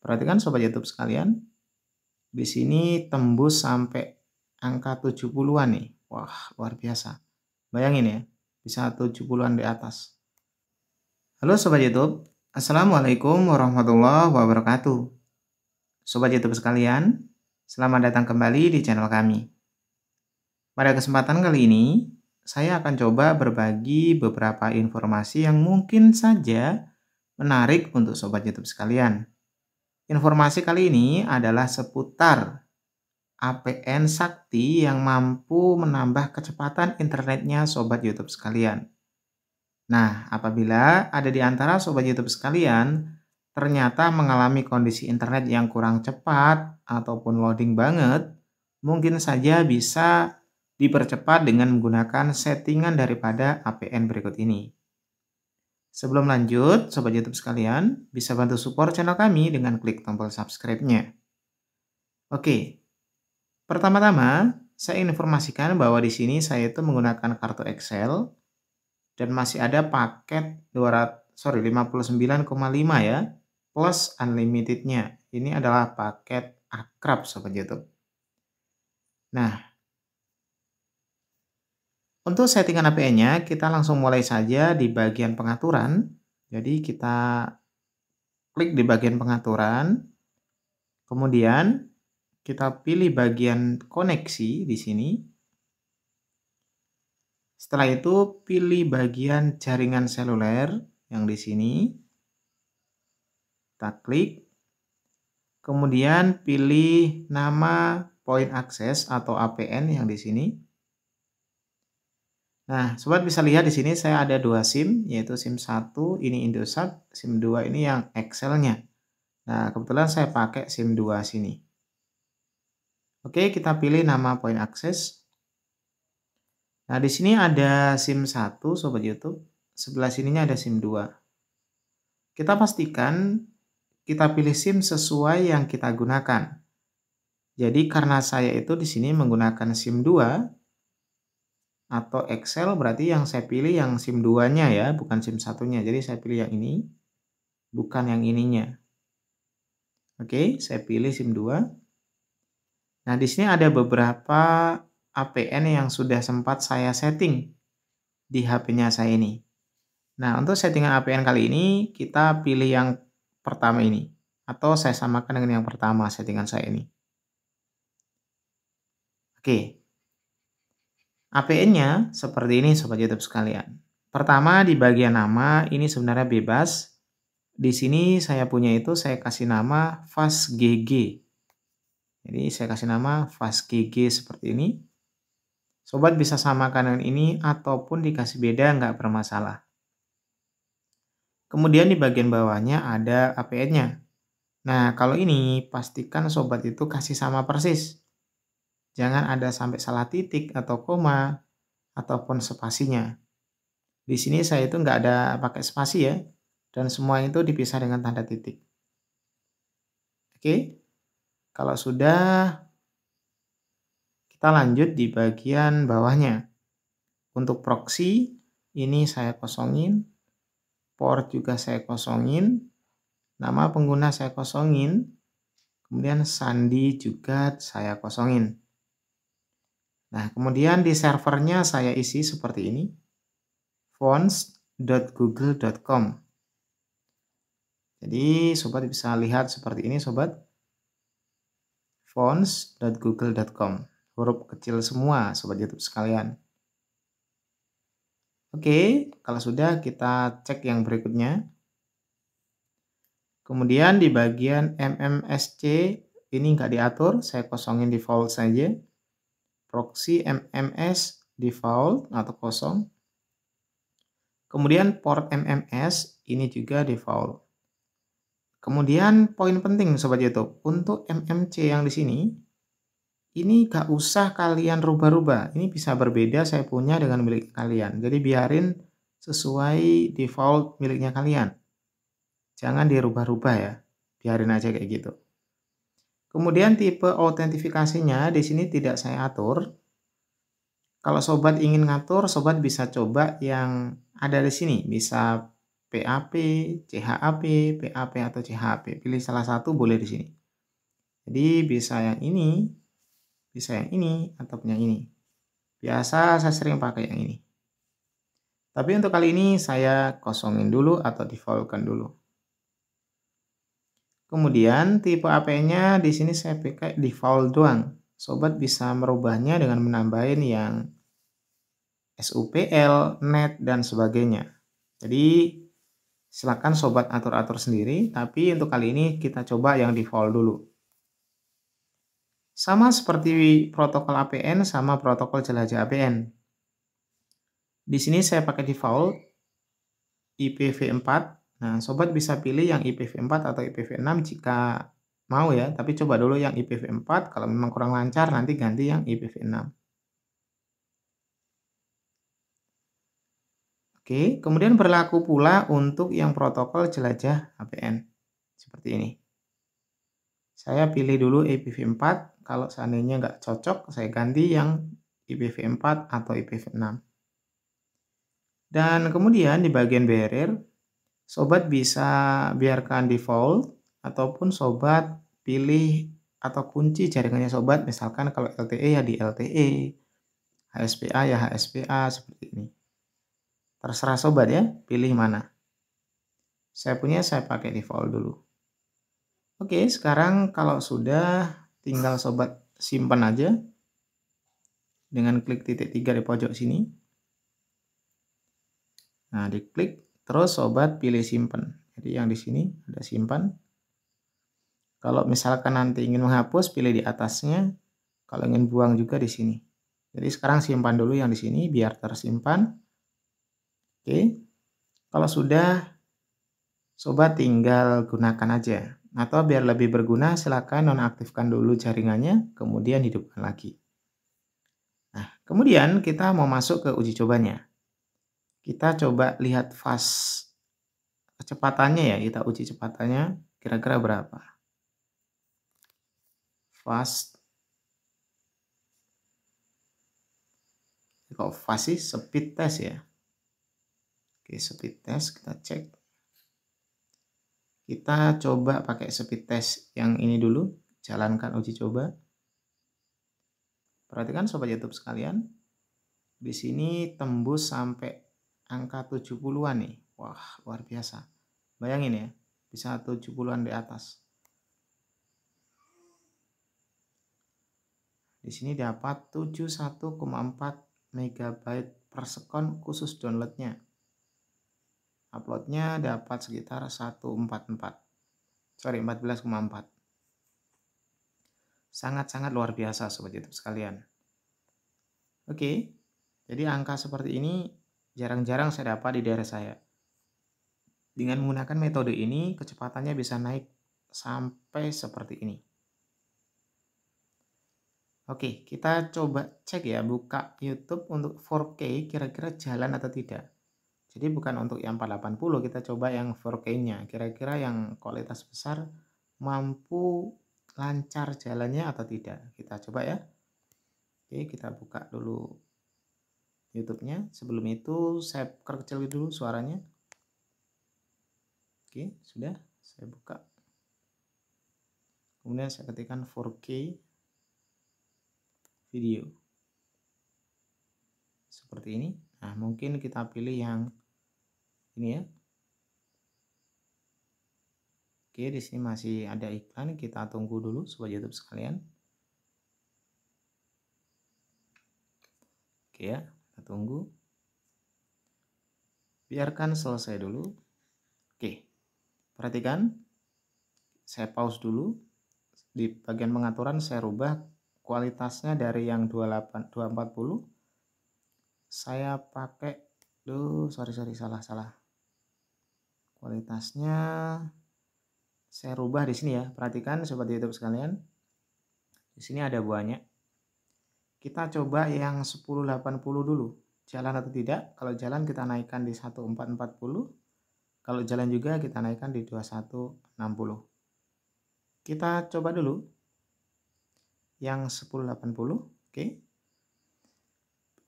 Perhatikan sobat YouTube sekalian. Di sini tembus sampai angka 70-an nih. Wah, luar biasa. Bayangin ya, bisa 70-an di atas. Halo sobat YouTube. Assalamualaikum warahmatullahi wabarakatuh. Sobat YouTube sekalian, selamat datang kembali di channel kami. Pada kesempatan kali ini, saya akan coba berbagi beberapa informasi yang mungkin saja menarik untuk sobat YouTube sekalian. Informasi kali ini adalah seputar APN Sakti yang mampu menambah kecepatan internetnya sobat YouTube sekalian. Nah, apabila ada di antara sobat YouTube sekalian ternyata mengalami kondisi internet yang kurang cepat ataupun loading banget, mungkin saja bisa dipercepat dengan menggunakan settingan daripada APN berikut ini. Sebelum lanjut, Sobat Youtube sekalian, bisa bantu support channel kami dengan klik tombol subscribe-nya. Oke, pertama-tama saya informasikan bahwa di sini saya itu menggunakan kartu Excel dan masih ada paket 200, sorry 59,5 ya, plus unlimited-nya. Ini adalah paket akrab Sobat Youtube. Nah, untuk settingan APN-nya, kita langsung mulai saja di bagian pengaturan. Jadi kita klik di bagian pengaturan, kemudian kita pilih bagian koneksi di sini. Setelah itu pilih bagian jaringan seluler yang di sini. Kita klik. Kemudian pilih nama point access atau APN yang di sini. Nah, sobat bisa lihat di sini saya ada dua SIM, yaitu SIM 1 ini Indosat, SIM 2 ini yang Excel-nya. Nah, kebetulan saya pakai SIM 2 sini. Oke, kita pilih nama point akses. Nah, di sini ada SIM 1 sobat YouTube, sebelah sininya ada SIM 2. Kita pastikan kita pilih SIM sesuai yang kita gunakan. Jadi karena saya itu di sini menggunakan SIM 2, atau Excel berarti yang saya pilih yang SIM 2-nya ya, bukan SIM satunya Jadi saya pilih yang ini, bukan yang ininya. Oke, saya pilih SIM 2. Nah, di sini ada beberapa APN yang sudah sempat saya setting di HP-nya saya ini. Nah, untuk settingan APN kali ini, kita pilih yang pertama ini. Atau saya samakan dengan yang pertama settingan saya ini. Oke, APN-nya seperti ini Sobat YouTube sekalian. Pertama di bagian nama ini sebenarnya bebas. Di sini saya punya itu saya kasih nama Fast GG. Jadi saya kasih nama Fast GG seperti ini. Sobat bisa samakan dengan ini ataupun dikasih beda nggak bermasalah. Kemudian di bagian bawahnya ada APN-nya. Nah kalau ini pastikan sobat itu kasih sama persis. Jangan ada sampai salah titik atau koma ataupun spasinya. Di sini saya itu nggak ada pakai spasi ya, dan semua itu dipisah dengan tanda titik. Oke, kalau sudah kita lanjut di bagian bawahnya. Untuk proxy ini saya kosongin, port juga saya kosongin, nama pengguna saya kosongin, kemudian sandi juga saya kosongin. Nah, kemudian di servernya saya isi seperti ini. fonts.google.com Jadi, sobat bisa lihat seperti ini, sobat. fonts.google.com Huruf kecil semua, sobat YouTube sekalian. Oke, kalau sudah kita cek yang berikutnya. Kemudian di bagian MMSC ini nggak diatur, saya kosongin default saja proxy MMS default atau kosong. Kemudian port MMS ini juga default. Kemudian poin penting sobat YouTube, untuk MMC yang di sini ini gak usah kalian rubah-rubah. Ini bisa berbeda saya punya dengan milik kalian. Jadi biarin sesuai default miliknya kalian. Jangan dirubah-rubah ya. Biarin aja kayak gitu. Kemudian tipe autentifikasinya di sini tidak saya atur. Kalau sobat ingin ngatur, sobat bisa coba yang ada di sini. Bisa PAP, CHAP, PAP atau CHAP. Pilih salah satu boleh di sini. Jadi bisa yang ini, bisa yang ini, atau yang ini. Biasa saya sering pakai yang ini. Tapi untuk kali ini saya kosongin dulu atau defaultkan dulu. Kemudian tipe AP-nya di sini saya pakai default doang. Sobat bisa merubahnya dengan menambahin yang SUPL, NET, dan sebagainya. Jadi silakan sobat atur-atur sendiri, tapi untuk kali ini kita coba yang default dulu. Sama seperti protokol APN sama protokol jelajah APN. Di sini saya pakai default IPv4 Nah, sobat bisa pilih yang IPv4 atau IPv6 jika mau ya, tapi coba dulu yang IPv4, kalau memang kurang lancar nanti ganti yang IPv6. Oke, kemudian berlaku pula untuk yang protokol jelajah APN. Seperti ini. Saya pilih dulu IPv4, kalau seandainya nggak cocok, saya ganti yang IPv4 atau IPv6. Dan kemudian di bagian barrier, sobat bisa biarkan default ataupun sobat pilih atau kunci jaringannya sobat misalkan kalau LTE ya di LTE HSPA ya HSPA seperti ini terserah sobat ya pilih mana saya punya saya pakai default dulu oke sekarang kalau sudah tinggal sobat simpan aja dengan klik titik tiga di pojok sini nah diklik Terus sobat pilih simpan. Jadi yang di sini ada simpan. Kalau misalkan nanti ingin menghapus, pilih di atasnya. Kalau ingin buang juga di sini. Jadi sekarang simpan dulu yang di sini biar tersimpan. Oke. Kalau sudah, sobat tinggal gunakan aja. Atau biar lebih berguna, silakan nonaktifkan dulu jaringannya, kemudian hidupkan lagi. Nah, kemudian kita mau masuk ke uji cobanya. Kita coba lihat fast kecepatannya ya, kita uji cepatannya kira-kira berapa. Fast kalau fast sih speed test ya. Oke, speed test kita cek. Kita coba pakai speed test yang ini dulu, jalankan uji coba. Perhatikan sobat YouTube sekalian, di sini tembus sampai angka 70-an nih. Wah, luar biasa. Bayangin ya, bisa 70-an di atas. Di sini dapat 71,4 MB per sekon khusus downloadnya. Uploadnya dapat sekitar 144. Sorry, 14,4. Sangat-sangat luar biasa sobat YouTube sekalian. Oke, jadi angka seperti ini jarang-jarang saya dapat di daerah saya. Dengan menggunakan metode ini, kecepatannya bisa naik sampai seperti ini. Oke, kita coba cek ya, buka YouTube untuk 4K kira-kira jalan atau tidak. Jadi bukan untuk yang 480, kita coba yang 4K-nya. Kira-kira yang kualitas besar mampu lancar jalannya atau tidak. Kita coba ya. Oke, kita buka dulu YouTube-nya. Sebelum itu saya perkecil dulu suaranya. Oke, sudah saya buka. Kemudian saya ketikkan 4K video. Seperti ini. Nah, mungkin kita pilih yang ini ya. Oke, di sini masih ada iklan, kita tunggu dulu supaya YouTube sekalian. Oke ya. Kita tunggu. Biarkan selesai dulu. Oke. Perhatikan. Saya pause dulu. Di bagian pengaturan saya rubah kualitasnya dari yang 28 240 saya pakai duh sorry sorry salah salah kualitasnya saya rubah di sini ya perhatikan sobat YouTube sekalian di sini ada banyak kita coba yang 1080 dulu. Jalan atau tidak? Kalau jalan kita naikkan di 1440. Kalau jalan juga kita naikkan di 2160. Kita coba dulu yang 1080. Oke.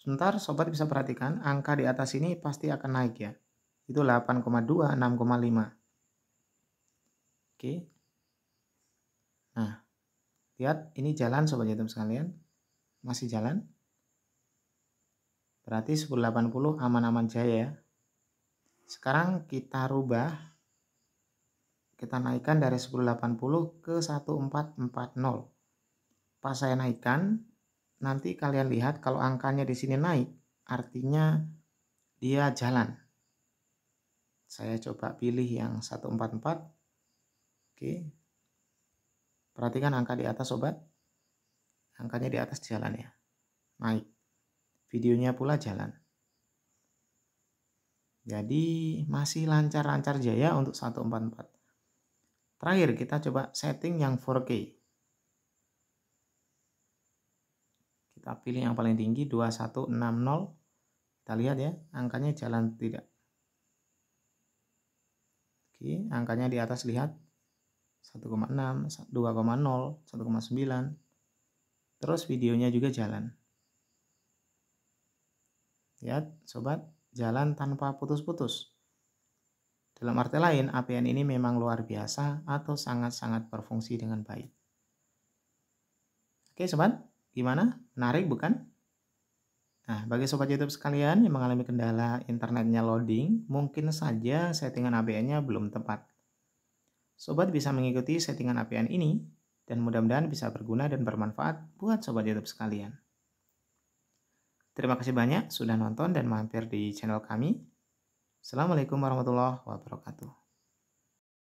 Sebentar sobat bisa perhatikan angka di atas ini pasti akan naik ya. Itu 8,2, 6,5. Oke. Nah, lihat ini jalan sobat jatuh sekalian masih jalan berarti 1080 aman-aman jaya ya sekarang kita rubah kita naikkan dari 1080 ke 1440 pas saya naikkan nanti kalian lihat kalau angkanya di sini naik artinya dia jalan saya coba pilih yang 144 oke perhatikan angka di atas sobat angkanya di atas jalan ya naik videonya pula jalan jadi masih lancar-lancar jaya untuk 144 terakhir kita coba setting yang 4K kita pilih yang paling tinggi 2160 kita lihat ya angkanya jalan tidak Oke, angkanya di atas lihat 1,6, 2,0, 1,9 Terus videonya juga jalan. Lihat, ya, sobat, jalan tanpa putus-putus. Dalam arti lain, APN ini memang luar biasa atau sangat-sangat berfungsi dengan baik. Oke, sobat, gimana? Menarik bukan? Nah, bagi sobat YouTube sekalian yang mengalami kendala internetnya loading, mungkin saja settingan APN-nya belum tepat. Sobat bisa mengikuti settingan APN ini dan mudah-mudahan bisa berguna dan bermanfaat buat sobat YouTube sekalian. Terima kasih banyak sudah nonton dan mampir di channel kami. Assalamualaikum warahmatullahi wabarakatuh.